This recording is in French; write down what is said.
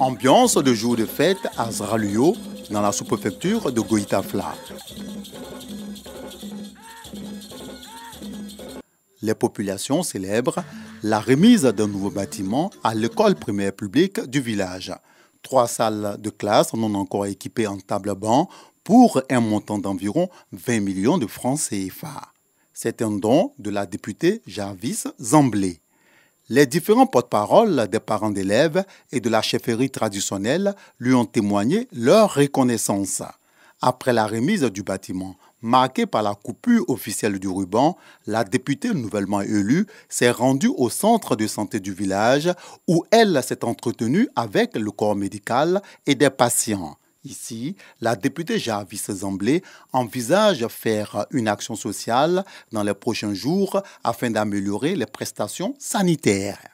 Ambiance de jour de fête à Zraluyo, dans la sous-préfecture de Goïtafla. Les populations célèbrent la remise d'un nouveau bâtiment à l'école primaire publique du village. Trois salles de classe non encore équipées en table-banc pour un montant d'environ 20 millions de francs CFA. C'est un don de la députée Jarvis Zamblé. Les différents porte parole des parents d'élèves et de la chefferie traditionnelle lui ont témoigné leur reconnaissance. Après la remise du bâtiment, marquée par la coupure officielle du ruban, la députée nouvellement élue s'est rendue au centre de santé du village où elle s'est entretenue avec le corps médical et des patients. Ici, la députée Javis Zamblé envisage faire une action sociale dans les prochains jours afin d'améliorer les prestations sanitaires.